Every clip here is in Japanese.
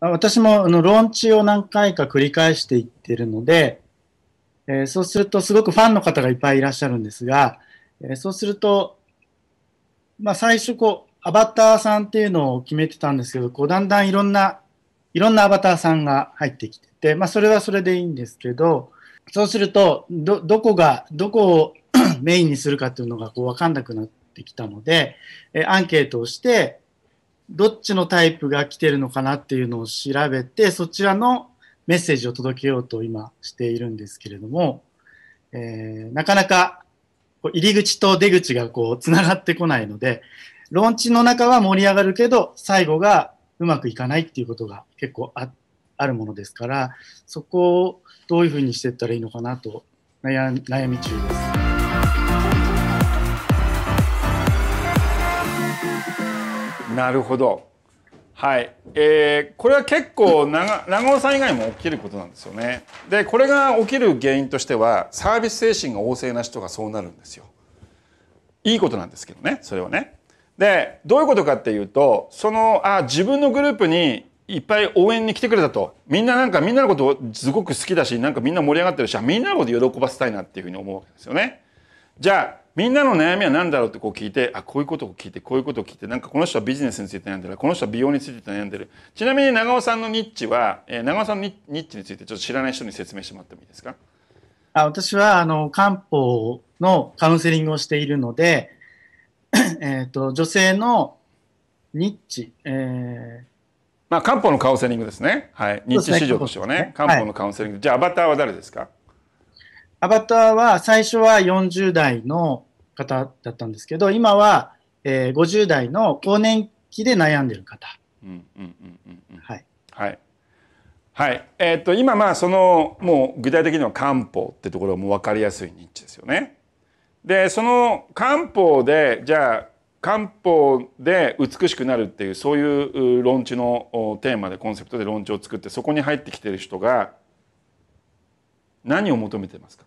私もあのローンチを何回か繰り返していってるので、えー、そうするとすごくファンの方がいっぱいいらっしゃるんですが、えー、そうすると、まあ、最初こうアバターさんっていうのを決めてたんですけどこうだんだんいろんないろんなアバターさんが入ってきてて、まあ、それはそれでいいんですけどそうするとどどこがどこを メインにするかっていうのがこう分かんなくなってきたので、えー、アンケートをしてどっちのタイプが来てるのかなっていうのを調べて、そちらのメッセージを届けようと今しているんですけれども、えー、なかなか入り口と出口がこう繋がってこないので、ローンチの中は盛り上がるけど、最後がうまくいかないっていうことが結構ああるものですから、そこをどういうふうにしていったらいいのかなと悩み中です。なるほど。はい、えー、これは結構長長尾さん以外も起きることなんですよね。でこれが起きる原因としてはサービス精神が旺盛な人がそうなるんですよ。いいことなんですけどねそれはね。でどういうことかっていうとそのあ自分のグループにいっぱい応援に来てくれたとみんななんかみんなのことすごく好きだしなんかみんな盛り上がってるしみんなのこと喜ばせたいなっていうふうに思うわけですよね。じゃあみんなの悩みは何だろうってこう聞いて、あ、こういうことを聞いて、こういうことを聞いて、なんかこの人はビジネスについて悩んでる、この人は美容について悩んでる。ちなみに長尾さんのニッチは、えー、長尾さんのニッチについてちょっと知らない人に説明してもらってもいいですかあ私は、あの、漢方のカウンセリングをしているので、えっ、と、女性のニッチ、えーまあ、漢方のカウンセリングですね。はい。ニッチ市場としてはね、ね、漢方のカウンセリング。はい、じゃあ、アバターは誰ですかアバターは最初は40代の方だったんですけど今は、えー、50代の更年期で悩んでる方。はいはいえー、っと今まあそのもう具体的には漢方ってところも分かりやすいニッチですよね。でその漢方でじゃあ漢方で美しくなるっていうそういう論地のテーマでコンセプトで論地を作ってそこに入ってきてる人が何を求めてますか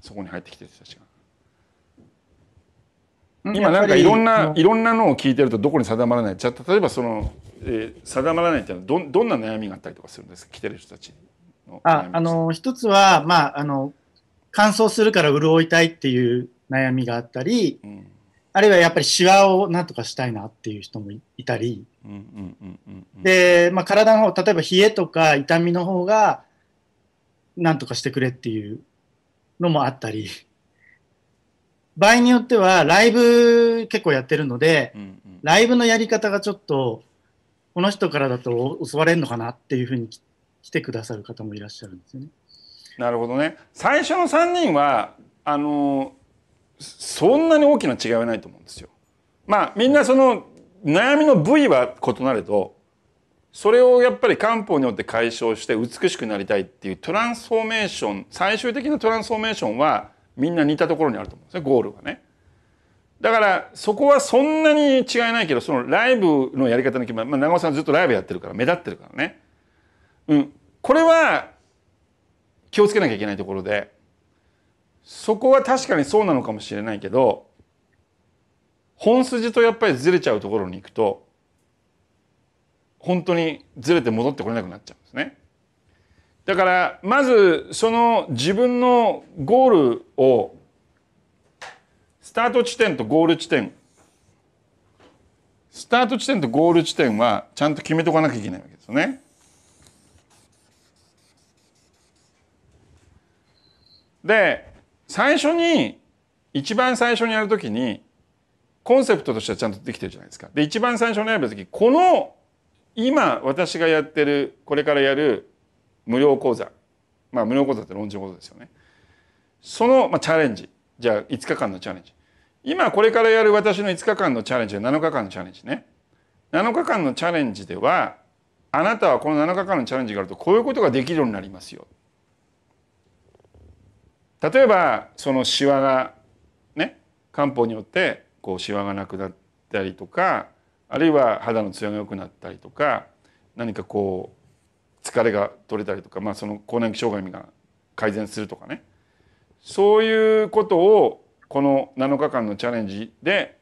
そこに入ってきてる人たちが。今なんかいろんないろんなのを聞いてるとどこに定まらないじゃあ例えばその、えー、定まらないっていうのはどどんな悩みがあったりとかするんですか来てる人たちのああの一つはまああの乾燥するから潤いたいっていう悩みがあったり、うん、あるいはやっぱりシワをなんとかしたいなっていう人もいたりで、まあ、体の方例えば冷えとか痛みの方がなんとかしてくれっていうのもあったり。場合によっては、ライブ結構やってるので、うんうん、ライブのやり方がちょっと、この人からだと襲われるのかなっていうふうに来てくださる方もいらっしゃるんですよね。なるほどね。最初の3人は、あの、そんなに大きな違いはないと思うんですよ。まあ、みんなその悩みの部位は異なると、それをやっぱり漢方によって解消して美しくなりたいっていうトランスフォーメーション、最終的なトランスフォーメーションは、みんな似たところにあると思うんですゴールがね。だからそこはそんなに違いないけどそのライブのやり方の決まり、まあ、長尾さんずっとライブやってるから目立ってるからね、うん、これは気をつけなきゃいけないところでそこは確かにそうなのかもしれないけど本筋とやっぱりずれちゃうところに行くと本当にずれて戻ってこれなくなっちゃうんですね。だからまずその自分のゴールをスタート地点とゴール地点スタート地点とゴール地点はちゃんと決めとかなきゃいけないわけですよね。で最初に一番最初にやるときにコンセプトとしてはちゃんとできてるじゃないですか。で一番最初にやるときこの今私がやってるこれからやる無料講座まあ無料講座って論じることですよねその、まあ、チャレンジじゃあ5日間のチャレンジ今これからやる私の5日間のチャレンジ7日間のチャレンジね7日間のチャレンジではあなたはこの7日間のチャレンジがあるとこういうことができるようになりますよ例えばそのしわがね漢方によってこうしわがなくなったりとかあるいは肌のツヤが良くなったりとか何かこう疲れが取れたりとか、まあ、その更年期障害が改善するとかねそういうことをこの7日間のチャレンジで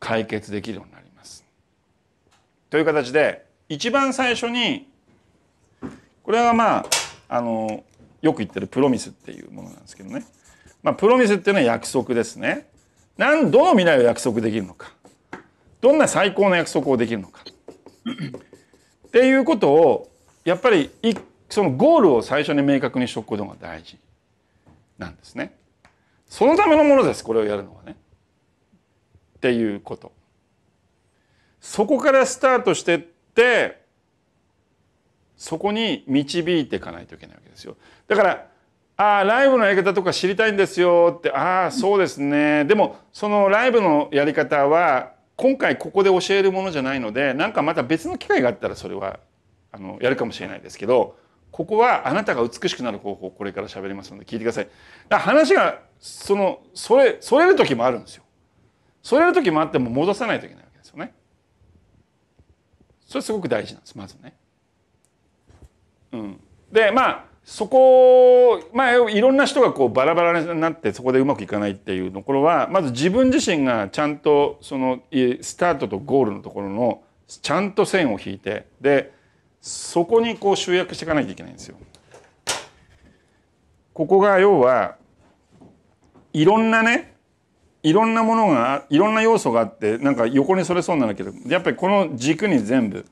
解決できるようになります。という形で一番最初にこれはまああのよく言ってるプロミスっていうものなんですけどね、まあ、プロミスっていうのは約束ですね。なんどの未来を約束できるのかどんな最高の約束をできるのかっていうことをやっぱりそのゴールを最初に明確にしておくことが大事なんですね。そのためのものですこれをやるのはね。っていうこと。そこからスタートしてってそこに導いていかないといけないわけですよ。だからああライブのやり方とか知りたいんですよってああそうですねでもそのライブのやり方は今回ここで教えるものじゃないのでなんかまた別の機会があったらそれはあのやるかもしれないですけどここはあなたが美しくなる方法これから喋りますので聞いてくださいだ話がそのそれそれる時もあるんですよそれる時もあっても戻さないといけないわけですよねそれすごく大事なんですまずねうんでまあそこまあいろんな人がこうバラバラになってそこでうまくいかないっていうところはまず自分自身がちゃんとそのスタートとゴールのところのちゃんと線を引いてでそこにこう集約していかないといけないんですよ。ここが要はいろんなねいろんなものがいろんな要素があってなんか横にそれそうなんだけどやっぱりこの軸に全部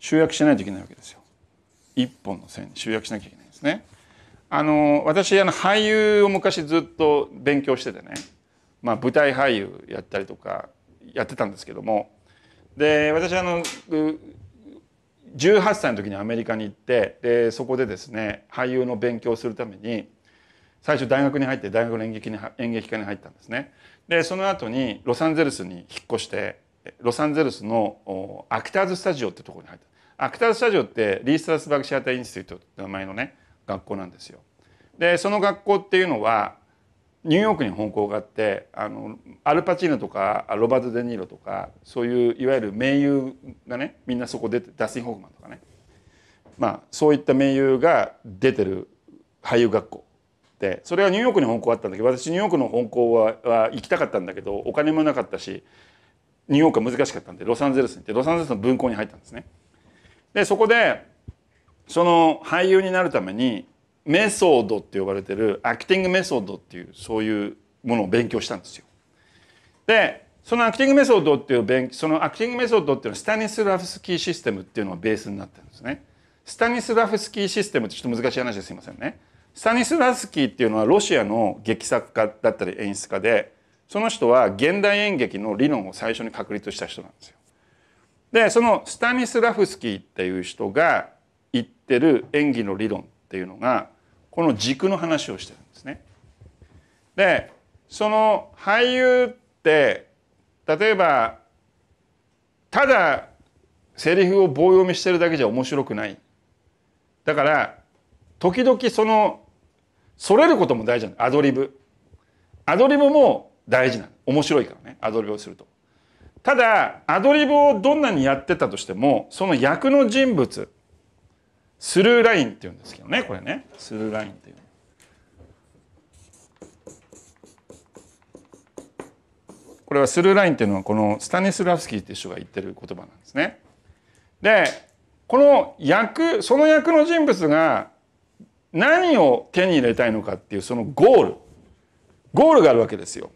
集約しないといけないわけですよ。一本の線に集約しなきゃいけないんですね。あの私あの俳優を昔ずっと勉強しててね、まあ、舞台俳優やったりとかやってたんですけどもで私あの18歳の時にアメリカに行ってでそこでですね俳優の勉強をするために最初大学に入って大学の演劇に演劇科に入ったんですね。でその後にロサンゼルスに引っ越してロサンゼルスのアクターズスタジオってとこに入ったアクターズスタジオってリー・スタースバーグ・シアター・インスティットって名前のね学校なんですよ。でその学校っていうのはニューヨークに本校があってあのアルパチーノとかロバート・デ・ニーロとかそういういわゆる名優がねみんなそこ出てダスティン・ホークマンとかね、まあ、そういった名優が出てる俳優学校でそれはニューヨークに本校あったんだけど私ニューヨークの本校はは行きたかったんだけどお金もなかったしニューヨークは難しかったんでロサンゼルスに行ってロサンゼルスの分校に入ったんですね。でそこでその俳優になるためにメソードって呼ばれてるアクティングメソードっていうそういうものを勉強したんですよ。でそのアクティングメソードっていう勉そのアクティングメソードっていうのはスタニスラフスキーシステムっていうのがベースになってるんですね。スタニスラフスキーシステムってちょっと難しい話ですいませんね。スタニスラフスキーっていうのはロシアの劇作家だったり演出家でその人は現代演劇の理論を最初に確立した人なんですよ。でそのスタニスラフスキーっていう人が言ってる演技の理論っていうのがこの軸の話をしてるんですね。でその俳優って例えばただセリフを棒読みしてるだけじゃ面白くないだから時々そのそれることも大事なのアドリブアドリブも大事な面白いからねアドリブをするとただアドリブをどんなにやってたとしてもその役の人物スルーラインって言うんですけどね、これね。スルーラインっていう。これはスルーラインっていうのはこのスタニスラフスキーっていう人が言ってる言葉なんですね。で、この役、その役の人物が何を手に入れたいのかっていうそのゴール。ゴールがあるわけですよ。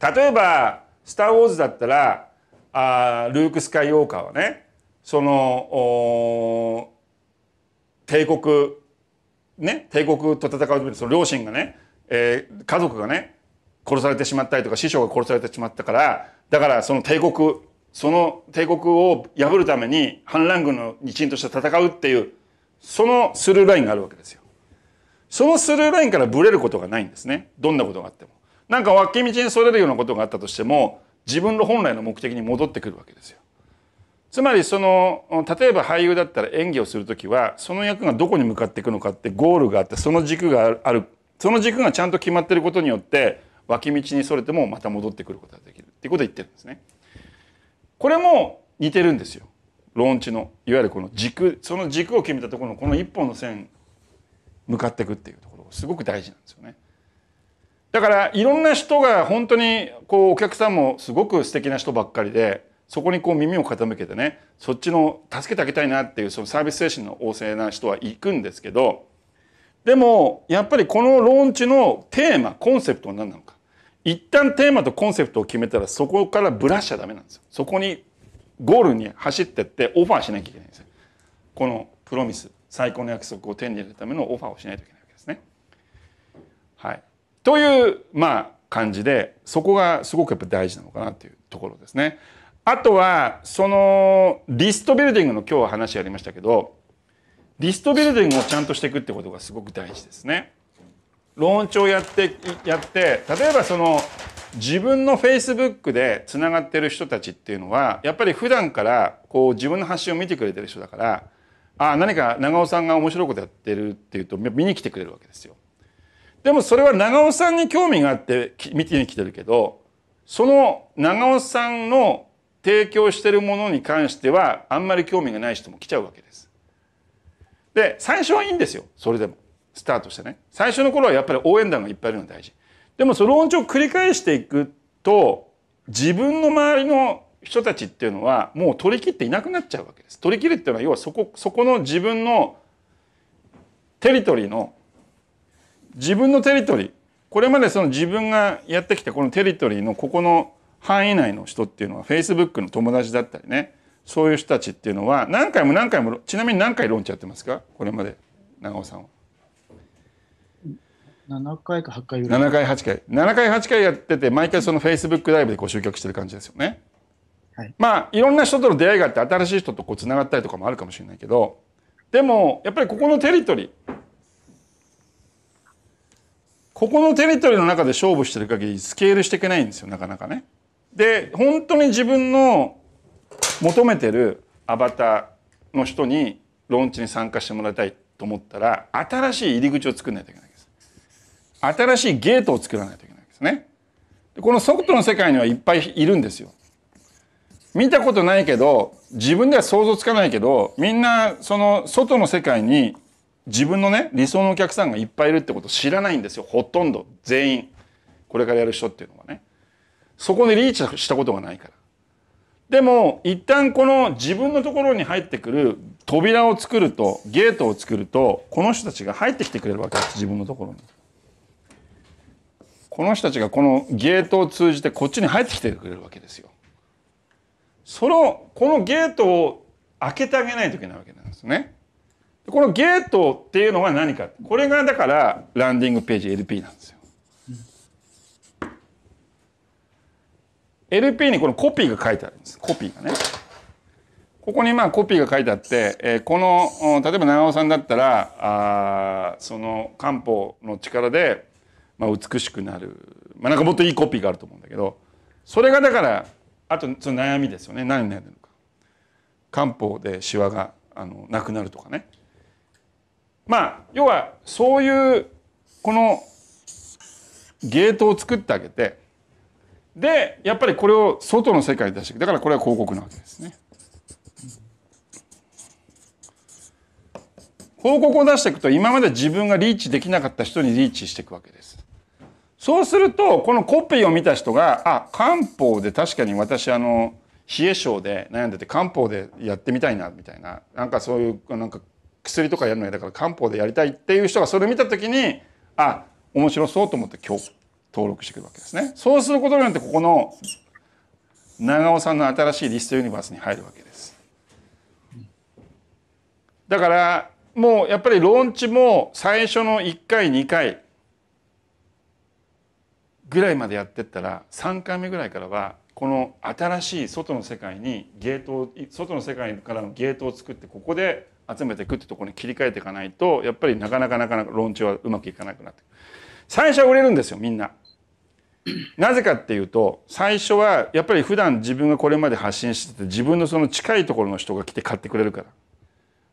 例えば、スター・ウォーズだったら、あールーク・スカイ・ウォーカーはね、その、帝国ね帝国と戦うその両親がね、えー、家族がね殺されてしまったりとか師匠が殺されてしまったからだからその帝国その帝国を破るために反乱軍の一員として戦うっていうそのスルーラインがあるわけですよ。そのスルーラインからブレることがないんですね。どんなことがあっても。なんか脇道にそれるようなことがあったとしても自分の本来の目的に戻ってくるわけですよ。つまりその例えば俳優だったら演技をする時はその役がどこに向かっていくのかってゴールがあってその軸があるその軸がちゃんと決まってることによって脇道にそれてもまた戻ってくることができるっていうことを言ってるんですね。これも似てるんですよ。ローンチのいわゆるこの軸その軸を決めたところのこの一本の線向かっていくっていうところすごく大事なんですよね。だからいろんな人が本当にこうお客さんもすごく素敵な人ばっかりで。そこにこう耳を傾けてねそっちの助けてあげたいなっていうそのサービス精神の旺盛な人は行くんですけどでもやっぱりこのローンチのテーマコンセプトは何なのか一旦テーマとコンセプトを決めたらそこからブラしちゃダメなんですよそこにゴールに走ってってオファーしなきゃいけないんですよこのプロミス最高の約束を手に入れるためのオファーをしないといけないわけですね。はい、というまあ感じでそこがすごくやっぱ大事なのかなっていうところですね。あとはそのリストビルディングの今日は話やりましたけどリストビルディングをちゃんとしていくってことがすごく大事ですね。ローンチをやってやって例えばその自分の Facebook でつながってる人たちっていうのはやっぱり普段からこう自分の発信を見てくれてる人だからあ何か長尾さんが面白いことやってるっていうと見に来てくれるわけですよ。でもそれは長尾さんに興味があって見てきてるけどその長尾さんの提供してるものに関してはあんまり興味がない人も来ちゃうわけです。で最初はいいんですよそれでもスタートしてね最初の頃はやっぱり応援団がいっぱいいるのが大事。でもその論調を繰り返していくと自分の周りの人たちっていうのはもう取り切っていなくなっちゃうわけです。取り切るっていうのは要はそこそこの自分のテリトリーの自分のテリトリーこれまでその自分がやってきたこのテリトリーのここの範囲内の人っていうのは Facebook の友達だったりねそういう人たちっていうのは何回も何回もちなみに何回論ちやってますかこれまで長尾さんは。7回か8回ぐらい7回8回7回8回やってて毎回その Facebook ライブでこう集客してる感じですよね。はい、まあいろんな人との出会いがあって新しい人とこうつながったりとかもあるかもしれないけどでもやっぱりここのテリトリーここのテリトリーの中で勝負してる限りスケールしていけないんですよなかなかね。で本当に自分の求めてるアバターの人にローンチに参加してもらいたいと思ったら新しい入り口を作らないといけないです新しいゲートを作らないといけないですねこのソフトの世界にはいっぱいいるんですよ見たことないけど自分では想像つかないけどみんなその外の世界に自分のね理想のお客さんがいっぱいいるってことを知らないんですよほとんど全員これからやる人っていうのはねそこでリーチしたことがないから。でも一旦この自分のところに入ってくる扉を作るとゲートを作るとこの人たちが入ってきてくれるわけです自分のところに。この人たちがこのゲートを通じてこっちに入ってきてくれるわけですよ。そのこのゲートを開けてあげないといけないわけなんですね。このゲートっていうのは何かこれがだからランディングページ LP なんですよ。LP にこのコピーが書いてあるんです。コピーがね。ここにまあコピーが書いてあって、えー、この例えば長尾さんだったらあその漢方の力で、まあ、美しくなる、まあ、なんかもっといいコピーがあると思うんだけどそれがだからあとその悩みですよね何悩んでるのか漢方でしわがあのなくなるとかねまあ要はそういうこのゲートを作ってあげてでやっぱりこれを外の世界に出してだからこれは広告なわけですね。報告を出していくと今まで自分がリーチできなかった人にリーチしていくわけです。そうするとこのコピーを見た人が「あ漢方で確かに私あの冷え性で悩んでて漢方でやってみたいな」みたいななんかそういうなんか薬とかやるのやだから漢方でやりたいっていう人がそれ見た時にあ面白そうと思って登録してくるわけですね。そうすることによってここの長尾さんの新しいリストユニバースに入るわけです。だからもうやっぱりローンチも最初の1回2回ぐらいまでやってったら3回目ぐらいからはこの新しい外の世界にゲートを外の世界からのゲートを作ってここで集めていくってところに切り替えていかないとやっぱりなかなかなかなかローンチはうまくいかなくなって最初は売れるんですよみんな。なぜかっていうと最初はやっぱり普段自分がこれまで発信してて自分のその近いところの人が来て買ってくれるから。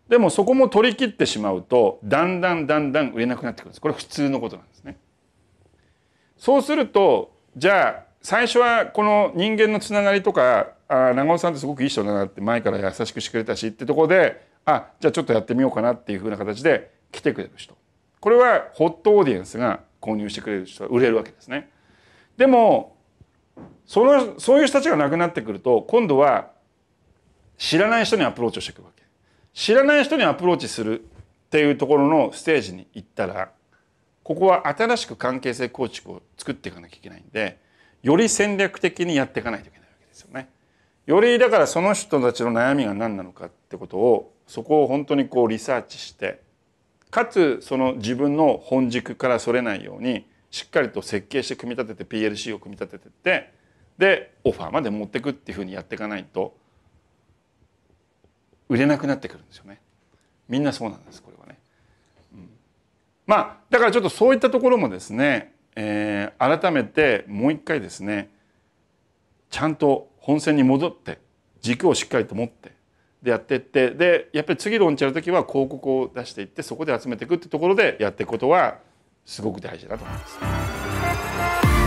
でもそこも取り切ってしまうとだんだんだんだん売れなくなってくるんです。これ普通のことなんですね。そうするとじゃあ最初はこの人間のつながりとかあ長尾さんってすごくいい人だなって前から優しくしてくれたしってとこであじゃあちょっとやってみようかなっていうふうな形で来てくれる人これはホットオーディエンスが購入してくれる人は売れるわけですね。でもそのそういう人たちが亡くなってくると今度は知らない人にアプローチをしていくわけ。知らない人にアプローチするっていうところのステージに行ったらここは新しく関係性構築を作っていかなきゃいけないんでより戦略的にやっていかないといけないわけですよね。よりだからその人たちの悩みが何なのかってことをそこを本当にこうリサーチしてかつその自分の本軸からそれないようにしっかりと設計して組み立てて PLC を組み立ててってでオファーまで持ってくっていうふうにやっていかないと売れなくなってくるんですよね。みんなそうなんですこれはね、うん、まあだからちょっとそういったところもですね、えー、改めてもう一回ですねちゃんと本線に戻って軸をしっかりと持ってでやっていってでやっぱり次ローンチやる時は広告を出していってそこで集めていくってところでやっていくことはすごく大事だと思います。